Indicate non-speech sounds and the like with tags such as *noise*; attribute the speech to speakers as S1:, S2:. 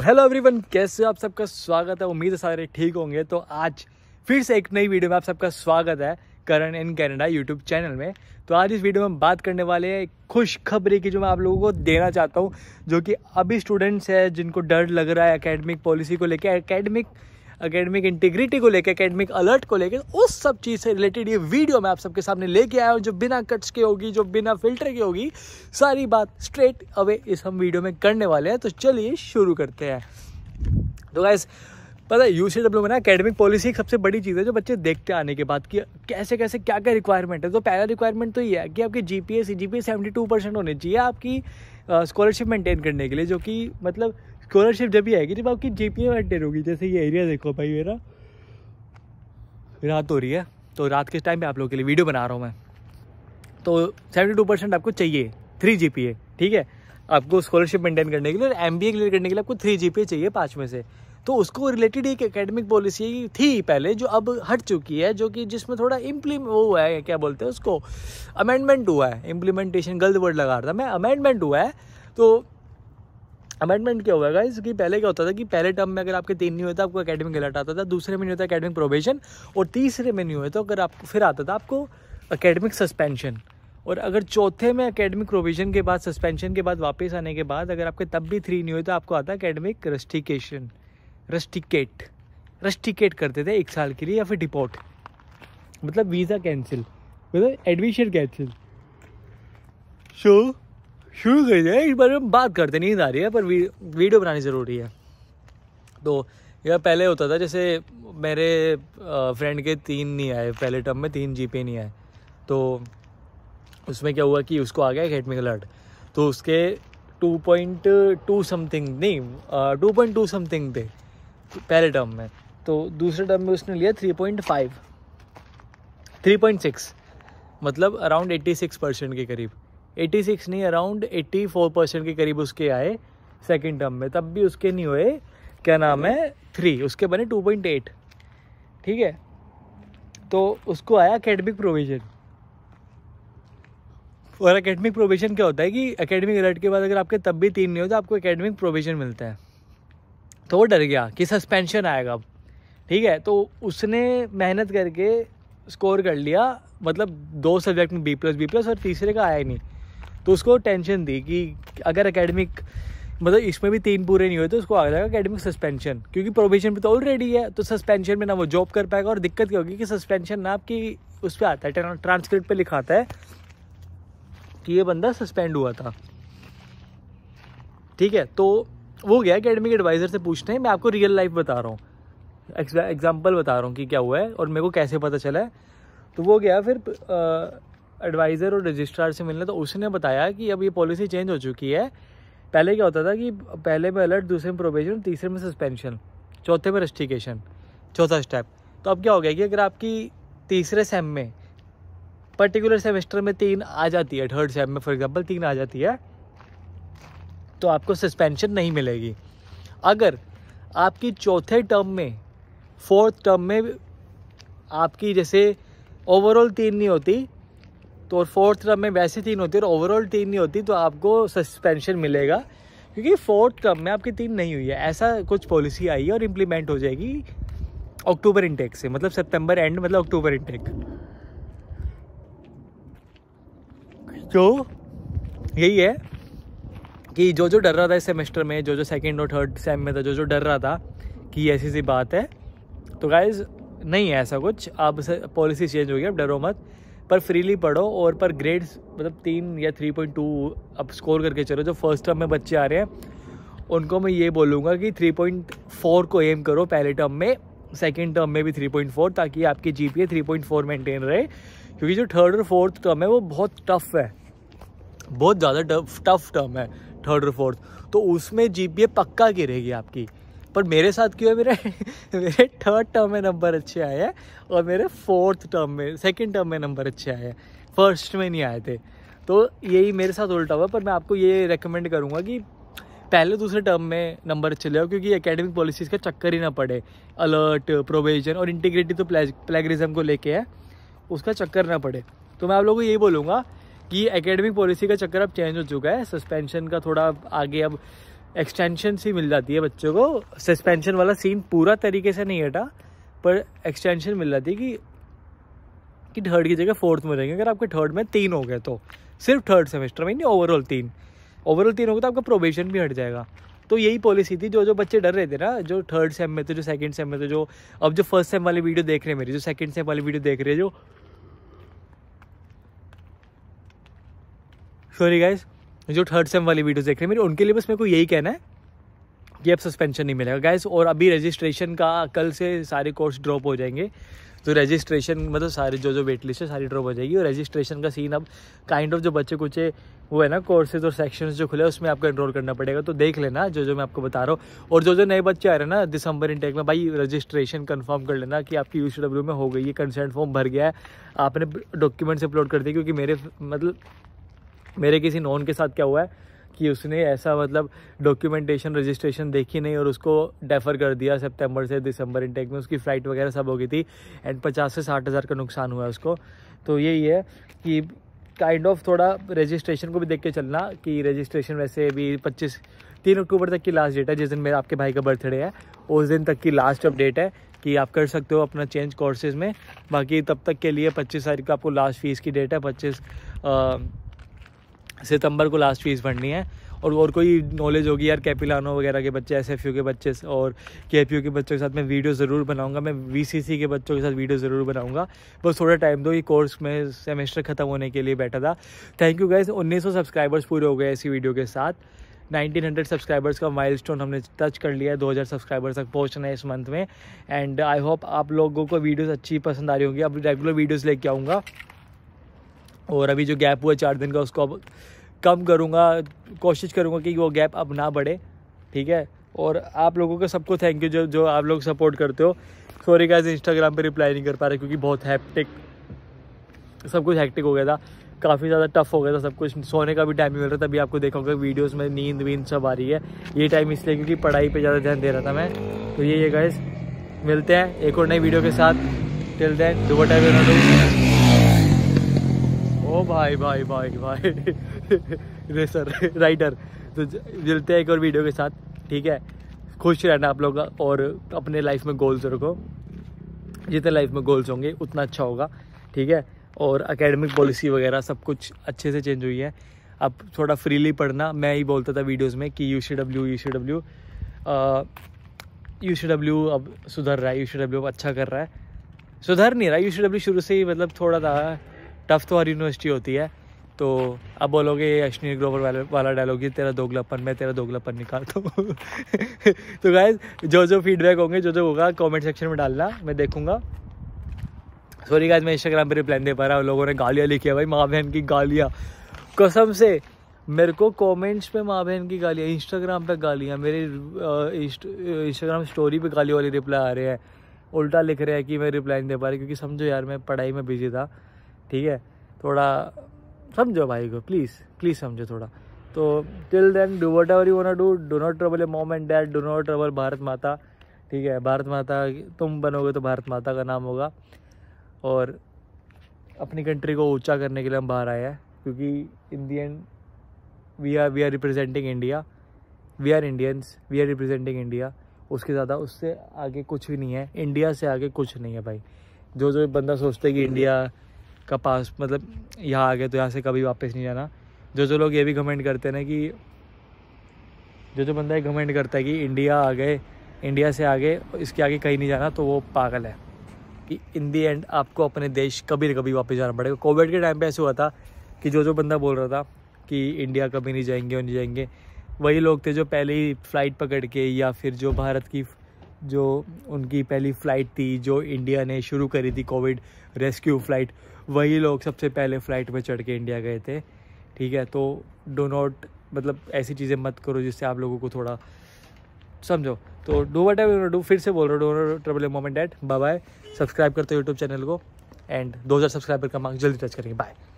S1: hello तो everyone कैसे हो आप सबका स्वागत है उम्मीद है सारे ठीक होंगे तो आज फिर से एक नई वीडियो में आप सबका स्वागत है Karan in Canada YouTube channel में तो आज इस वीडियो में बात करने वाले हैं एक खबरी की जो मैं आप लोगों को देना चाहता हूँ जो कि अभी स्टूडेंट्स हैं जिनको डर लग रहा है एकेडमिक पॉलिसी को लेकर एकेडमिक अकेडमिक इंटीग्रिटी को लेकर अकेडमिक अलर्ट को लेकर उस सब चीज़ से रिलेटेड ये वीडियो मैं आप सबके सामने लेके आया हूँ जो बिना कट्स के होगी जो बिना फिल्टर की होगी सारी बात स्ट्रेट अवे इस हम वीडियो में करने वाले हैं तो चलिए शुरू करते हैं तो गैस पता है यू सी डब्ल्यू में ना अकेडमिक पॉलिसी एक सबसे बड़ी चीज़ है जो बच्चे देखते आने के बाद कि कैसे कैसे क्या क्या रिक्वायरमेंट है तो पहला रिक्वायरमेंट तो ये है कि आपकी G P S G P S seventy two percent होनी चाहिए आपकी स्कॉलरशिप मेंटेन करने के लिए जो कि मतलब स्कॉलरशिप जब भी आएगी जब आपकी जी पी अटेंड होगी जैसे ये एरिया देखो भाई मेरा रात हो रही है तो रात के टाइम पे आप लोगों के लिए वीडियो बना रहा हूँ मैं तो सेवेंटी टू परसेंट आपको चाहिए थ्री जी पी ए ठीक है आपको स्कॉलरशिप मेंटेन करने के लिए और एम बी ए क्लियर करने के लिए आपको थ्री जी पी ए चाहिए पाँच में से तो उसको रिलेटेड एक एकेडमिक पॉलिसी थी पहले जो अब हट चुकी है जो कि जिसमें थोड़ा इम्प्लीमें वो हुआ है क्या बोलते हैं उसको अमेंडमेंट हुआ है इम्प्लीमेंटेशन गलत वर्ड लगा रहा था मैं अमेंडमेंट हुआ है तो अमेंडमेंट क्या हुआ है कि पहले क्या होता था कि पहले टर्म में अगर आपके तीन नहीं हुए तो आपको अकेडमिक अलर्ट आता था दूसरे में नहीं होता अकेडमिक प्रोबेशन और तीसरे में नहीं हुए तो अगर आपको फिर आता था आपको अकेडमिक सस्पेंशन और अगर चौथे में अकेडमिक प्रोविजन के बाद सस्पेंशन के बाद वापस आने के बाद अगर आपके तब भी थ्री नहीं हुए तो आपको आता अकेडमिक रस्टिकेशन रस्टिकेट रस्टिकेट करते थे एक साल के लिए या फिर डिपोर्ट मतलब वीज़ा कैंसिल मतलब एडमिशन कैंसिल शो शुरू कर दिया इस बारे में बात करते नींद आ रही है पर वीडियो बनानी ज़रूरी है तो यह पहले होता था जैसे मेरे फ्रेंड के तीन नहीं आए पहले टर्म में तीन जी नहीं आए तो उसमें क्या हुआ कि उसको आ गया अकेडमिक अलर्ट तो उसके 2.2 समथिंग नहीं टू पॉइंट टू समथिंग थे पहले टर्म में तो दूसरे टर्म में उसने लिया 3.5 3.6 मतलब अराउंड 86 परसेंट के करीब 86 नहीं अराउंड 84 परसेंट के करीब उसके आए सेकेंड टर्म में तब भी उसके नहीं हुए क्या नाम है थ्री उसके बने 2.8 ठीक है तो उसको आया अकेडमिक प्रोविजन और अकेडमिक प्रोविजन क्या होता है कि अकेडमिक अलर्ट के बाद अगर आपके तब भी तीन नहीं हो तो आपको अकेडमिक प्रोविजन मिलता है तो वो डर गया कि सस्पेंशन आएगा अब ठीक है तो उसने मेहनत करके स्कोर कर लिया मतलब दो सब्जेक्ट में बी प्लस बी प्लस और तीसरे का आया ही नहीं तो उसको टेंशन दी कि अगर अकेडमिक मतलब इसमें भी तीन पूरे नहीं हुए तो उसको आ जाएगा अकेडमिक सस्पेंशन क्योंकि प्रोबेशन पे तो ऑलरेडी है तो सस्पेंशन में ना वो जॉब कर पाएगा और दिक्कत क्या होगी कि सस्पेंशन ना आपकी उस पर आता है ट्रांसक्रिप्ट पे लिखा आता है कि ये बंदा सस्पेंड हुआ था ठीक है तो वो गया अकेडमिक एडवाइज़र से पूछते हैं मैं आपको रियल लाइफ बता रहा हूँ एग्जाम्पल बता रहा हूँ कि क्या हुआ है और मेरे को कैसे पता चला है तो वो गया फिर एडवाइज़र और रजिस्ट्रार से मिलने तो उसने बताया कि अब ये पॉलिसी चेंज हो चुकी है पहले क्या होता था कि पहले में अलर्ट दूसरे में प्रोबेशन तीसरे में सस्पेंशन चौथे में रेस्टिकेशन चौथा स्टेप तो अब क्या हो गया कि अगर आपकी तीसरे सेम में पर्टिकुलर सेमेस्टर में तीन आ जाती है थर्ड सेम में फॉर एग्जांपल तीन आ जाती है तो आपको सस्पेंशन नहीं मिलेगी अगर आपकी चौथे टर्म में फोर्थ टर्म में आपकी जैसे ओवरऑल तीन नहीं होती तो और फोर्थ टर्म में वैसे तीन होती है और ओवरऑल तीन नहीं होती तो आपको सस्पेंशन मिलेगा क्योंकि फोर्थ टर्म में आपकी तीन नहीं हुई है ऐसा कुछ पॉलिसी आई है और इम्प्लीमेंट हो जाएगी अक्टूबर इंटेक से मतलब सितंबर एंड मतलब अक्टूबर इंटेक तो यही है कि जो जो डर रहा था इस सेमेस्टर में जो जो सेकेंड और थर्ड सेम में था जो जो डर रहा था कि ऐसी सी बात है तो गाइज नहीं है ऐसा कुछ अब पॉलिसी चेंज हो गई अब डरो मत पर फ्रीली पढ़ो और पर ग्रेड्स मतलब तीन या थ्री पॉइंट टू अब स्कोर करके चलो जो फर्स्ट टर्म में बच्चे आ रहे हैं उनको मैं ये बोलूँगा कि थ्री पॉइंट फोर को एम करो पहले टर्म में सेकेंड टर्म में भी थ्री पॉइंट फोर ताकि आपकी G P A three point four maintain रहे क्योंकि जो थर्ड और फोर्थ टर्म है वो बहुत टफ है बहुत ज़्यादा टफ टफ टर्म है थर्ड और फोर्थ तो उसमें जी पी ए पक्का गिरेगी आपकी पर मेरे साथ क्यों है मेरे मेरे थर्ड टर्म में नंबर अच्छे आए हैं और मेरे फोर्थ टर्म में सेकेंड टर्म में नंबर अच्छे आए हैं फर्स्ट में नहीं आए थे तो यही मेरे साथ उल्टा हुआ पर मैं आपको ये रेकमेंड करूँगा कि पहले दूसरे टर्म में नंबर अच्छे ले क्योंकि एकेडमिक पॉलिसीज़ का चक्कर ही ना पड़े अलर्ट प्रोविजन और इंटीग्रिटी तो प्लेगरिज्म को लेके है उसका चक्कर ना पड़े तो मैं आप लोगों को यही बोलूँगा कि एकेडमिक पॉलिसी का चक्कर अब चेंज हो चुका है सस्पेंशन का थोड़ा आगे अब एक्सटेंशन सी मिल जाती है बच्चों को सस्पेंशन वाला सीन पूरा तरीके से नहीं हटा पर एक्सटेंशन मिल जाती है कि कि थर्ड की जगह फोर्थ में रहेंगे अगर आपके थर्ड में तीन हो गए तो सिर्फ थर्ड सेमेस्टर में नहीं ओवरऑल तीन ओवरऑल तीन हो गए तो आपका प्रोबेशन भी हट जाएगा तो यही पॉलिसी थी जो जो बच्चे डर रहे थे ना जो थर्ड सेम में थे जो सेकंड सेम में थे जो अब जो फर्स्ट सेम वाली वीडियो देख रहे हैं मेरी जो सेकंड सेम वाली वीडियो देख रहे हैं जो सॉरी गाइस जो थर्ड सेम वाली वीडियोस देख रहे हैं मेरे उनके लिए बस मेरे को यही कहना है कि अब सस्पेंशन नहीं मिलेगा गैस और अभी रजिस्ट्रेशन का कल से सारे कोर्स ड्रॉप हो जाएंगे तो रजिस्ट्रेशन मतलब सारे जो जो वेट लिस्ट है सारी ड्रॉप हो जाएगी और रजिस्ट्रेशन का सीन अब काइंड ऑफ जो बच्चे कुछ वो है ना कोर्सेज और सेक्शन जो खुले उसमें आपको एनरोल करना पड़ेगा तो देख लेना जो जो मैं आपको बता रहा हूँ और जो जो नए बच्चे आ रहे हैं ना दिसंबर इनटेक में भाई रजिस्ट्रेशन कन्फर्म कर लेना कि आपकी यू में हो गई है कंसेंट फॉर्म भर गया है आपने डॉक्यूमेंट्स अपलोड कर दिए क्योंकि मेरे मतलब मेरे किसी नॉन के साथ क्या हुआ है कि उसने ऐसा मतलब डॉक्यूमेंटेशन रजिस्ट्रेशन देखी नहीं और उसको डेफर कर दिया सितंबर से दिसंबर इंटेक में उसकी फ़्लाइट वगैरह सब हो गई थी एंड पचास से साठ हज़ार का नुकसान हुआ उसको तो यही है कि काइंड ऑफ थोड़ा रजिस्ट्रेशन को भी देख के चलना कि रजिस्ट्रेशन वैसे भी पच्चीस तीन अक्टूबर तक की लास्ट डेट है जिस दिन मेरे आपके भाई का बर्थडे है उस दिन तक की लास्ट अपडेट है कि आप कर सकते हो अपना चेंज कोर्सेज में बाकी तब तक के लिए पच्चीस तारीख का आपको लास्ट फीस की डेट है पच्चीस सितंबर को लास्ट फीस भरनी है और और कोई नॉलेज होगी यार कैपिलानो वगैरह के बच्चे एस के बच्चे और के के बच्चों के साथ मैं वीडियो ज़रूर बनाऊंगा मैं वी के बच्चों के साथ वीडियो ज़रूर बनाऊंगा बस थोड़ा टाइम दो ये कोर्स में सेमेस्टर ख़त्म होने के लिए बैठा था थैंक यू गैस उन्नीस सब्सक्राइबर्स पूरे हो गए इसी वीडियो के साथ 1900 सब्सक्राइबर्स का स्टोन हमने टच कर लिया है हज़ार सब्सक्राइबर्स तक पहुँचना है इस मंथ में एंड आई होप आप लोगों को वीडियोज़ अच्छी पसंद आ रही होंगी अब रेगुलर वीडियोज़ लेके आऊँगा और अभी जो गैप हुआ चार दिन का उसको अब कम करूँगा कोशिश करूँगा कि वो गैप अब ना बढ़े ठीक है और आप लोगों का सबको थैंक यू जो जो आप लोग सपोर्ट करते हो सॉरी गाइज इंस्टाग्राम पे रिप्लाई नहीं कर पा रहे क्योंकि बहुत हैप्टिक सब कुछ हैक्टिक हो गया था काफ़ी ज़्यादा टफ हो गया था सब कुछ सोने का भी टाइम नहीं मिल रहा था तभी आपको देखा होगा वीडियोज़ में नींद वींद सब आ रही है ये टाइम इसलिए क्योंकि पढ़ाई पर ज़्यादा ध्यान दे रहा था मैं तो ये ये गाइज मिलते हैं एक और नई वीडियो के साथ टिल देन दुपट्टा भाई भाई भाई भाई रेसर राइडर तो मिलते हैं एक और वीडियो के साथ ठीक है खुश रहना आप लोग और अपने लाइफ में गोल्स रखो जितने लाइफ में गोल्स होंगे उतना अच्छा होगा ठीक है और एकेडमिक पॉलिसी वगैरह सब कुछ अच्छे से चेंज हुई है अब थोड़ा फ्रीली पढ़ना मैं ही बोलता था वीडियोस में कि U C W U C W U C W अब सुधर रहा है यू सी डब्ल्यू अब अच्छा कर रहा है सुधर नहीं रहा यू सी डब्ल्यू शुरू से ही मतलब थोड़ा था टफ़ तो हर यूनिवर्सिटी होती है तो अब बोलोगे ये अश्नीर ग्रोवर वाले वाला डायलॉग ही तेरा दोगलापन मैं तेरा दोगलापन निकाल दो *laughs* तो गाइज जो जो फीडबैक होंगे जो जो होगा कमेंट सेक्शन में डालना मैं देखूंगा सॉरी गाइज मैं इंस्टाग्राम पर रिप्लाई दे पा रहा हूँ लोगों ने गालियाँ लिखी है भाई माँ बहन की गालियाँ कसम से मेरे को कमेंट्स पे माँ बहन की गालियाँ इंस्टाग्राम पे गालियाँ मेरे इंस्टाग्राम स्टोरी पे गाली वाली रिप्लाई आ रहे हैं उल्टा लिख रहे हैं कि मैं रिप्लाई नहीं दे पा रही क्योंकि समझो यार मैं पढ़ाई में बिजी था ठीक है थोड़ा समझो भाई को प्लीज़ प्लीज़ समझो थोड़ा तो till then do what ever you one do do not trouble ए मोम and dad do not trouble Bharat माता ठीक है भारत माता तुम बनोगे तो भारत माता का नाम होगा और अपनी कंट्री को ऊंचा करने के लिए हम बाहर आए हैं क्योंकि in the end we are we are representing India we are Indians we are representing India उसके ज़्यादा उससे आगे कुछ भी नहीं है इंडिया से आगे कुछ नहीं है भाई जो जो बंदा सोचते हैं कि इंडिया का पास मतलब यहाँ आ गए तो यहाँ से कभी वापस नहीं जाना जो जो लोग ये भी कमेंट करते हैं ना कि जो जो बंदा ये कमेंट करता है कि इंडिया आ गए इंडिया से आगे इसके आगे कहीं नहीं जाना तो वो पागल है कि इन दी एंड आपको अपने देश कभी ना कभी वापस जाना पड़ेगा कोविड के टाइम पे ऐसे हुआ था कि जो जो बंदा बोल रहा था कि इंडिया कभी नहीं जाएंगे और नहीं जाएंगे वही लोग थे जो पहले ही फ़्लाइट पकड़ के या फिर जो भारत की जो उनकी पहली फ़्लाइट थी जो इंडिया ने शुरू करी थी कोविड रेस्क्यू फ़्लाइट वही लोग सबसे पहले फ़्लाइट में चढ़ के इंडिया गए थे ठीक है तो डो नॉट मतलब ऐसी चीज़ें मत करो जिससे आप लोगों को थोड़ा समझो तो डो वट एवर डू फिर से बोल रहा हूँ do trouble mom and dad bye bye subscribe करते हो यूट्यूब चैनल को एंड दो हज़ार सब्सक्राइबर का मांग जल्दी टच करेंगे बाय